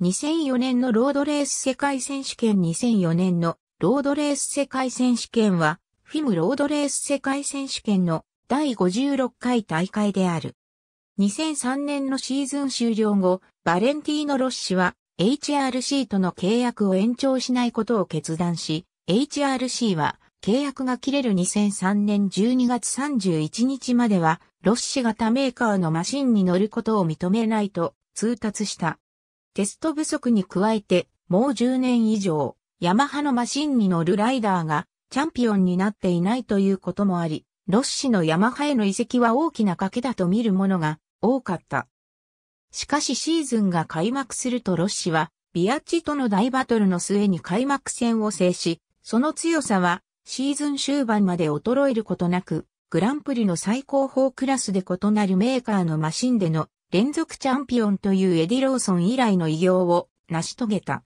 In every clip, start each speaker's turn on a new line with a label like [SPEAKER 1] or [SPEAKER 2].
[SPEAKER 1] 2004年のロードレース世界選手権2004年のロードレース世界選手権は、フィムロードレース世界選手権の第56回大会である。2003年のシーズン終了後、バレンティーノ・ロッシは HRC との契約を延長しないことを決断し、HRC は契約が切れる2003年12月31日までは、ロッシ型メーカーのマシンに乗ることを認めないと通達した。テスト不足に加えて、もう10年以上、ヤマハのマシンに乗るライダーがチャンピオンになっていないということもあり、ロッシのヤマハへの移籍は大きな賭けだと見るものが多かった。しかしシーズンが開幕するとロッシは、ビアッチとの大バトルの末に開幕戦を制し、その強さはシーズン終盤まで衰えることなく、グランプリの最高峰クラスで異なるメーカーのマシンでの連続チャンピオンというエディ・ローソン以来の偉業を成し遂げた。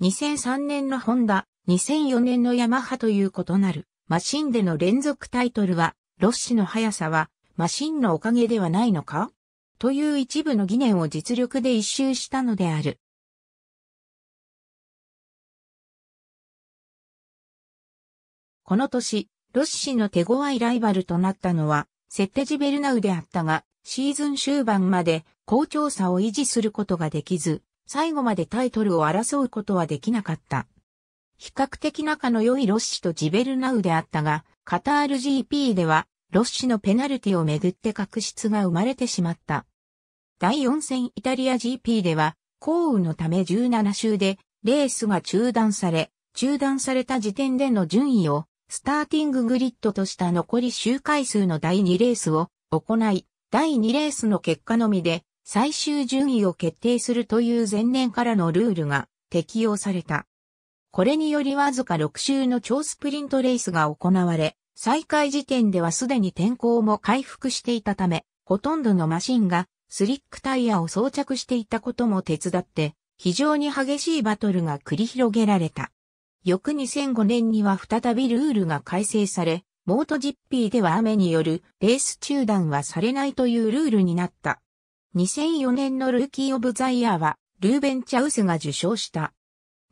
[SPEAKER 1] 2003年のホンダ、2004年のヤマハという異なるマシンでの連続タイトルは、ロッシの速さはマシンのおかげではないのかという一部の疑念を実力で一周したのである。この年、ロッシの手強いライバルとなったのは、セッテジベルナウであったが、シーズン終盤まで好調さを維持することができず、最後までタイトルを争うことはできなかった。比較的仲の良いロッシとジベルナウであったが、カタール GP では、ロッシのペナルティをめぐって確執が生まれてしまった。第4戦イタリア GP では、降雨のため17周で、レースが中断され、中断された時点での順位をスターティンググリッドとした残り周回数の第2レースを行い、第2レースの結果のみで最終順位を決定するという前年からのルールが適用された。これによりわずか6周の超スプリントレースが行われ、再開時点ではすでに天候も回復していたため、ほとんどのマシンがスリックタイヤを装着していたことも手伝って、非常に激しいバトルが繰り広げられた。翌2005年には再びルールが改正され、モートジッピーでは雨によるレース中断はされないというルールになった。2004年のルーキー・オブ・ザ・イヤーは、ルーベン・チャウスが受賞した。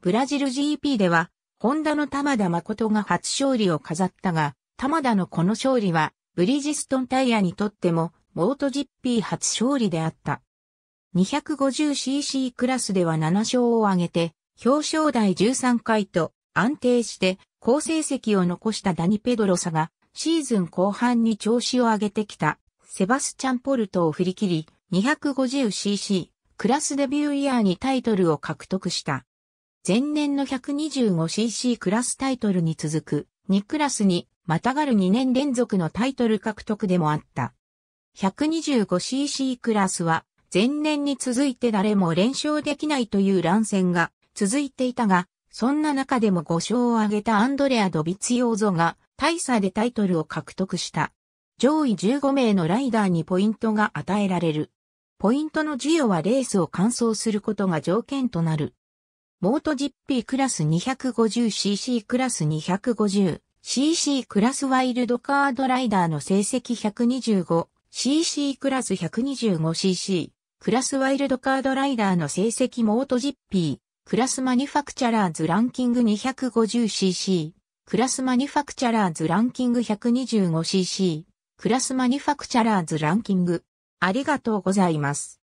[SPEAKER 1] ブラジル GP では、ホンダの玉田誠が初勝利を飾ったが、玉田のこの勝利は、ブリヂストンタイヤにとっても、モート GP 初勝利であった。250cc クラスでは7勝を挙げて、表彰台13回と、安定して好成績を残したダニ・ペドロサがシーズン後半に調子を上げてきたセバスチャン・ポルトを振り切り 250cc クラスデビューイヤーにタイトルを獲得した。前年の 125cc クラスタイトルに続く2クラスにまたがる2年連続のタイトル獲得でもあった。125cc クラスは前年に続いて誰も連勝できないという乱戦が続いていたが、そんな中でも5勝を挙げたアンドレア・ドビツヨーゾが大差でタイトルを獲得した。上位15名のライダーにポイントが与えられる。ポイントの授与はレースを完走することが条件となる。モート GP クラス 250cc クラス 250cc クラスワイルドカードライダーの成績 125cc クラス 125cc クラスワイルドカードライダーの成績モート GP クラスマニファクチャラーズランキング 250cc、クラスマニファクチャラーズランキング 125cc、クラスマニファクチャラーズランキング。ありがとうございます。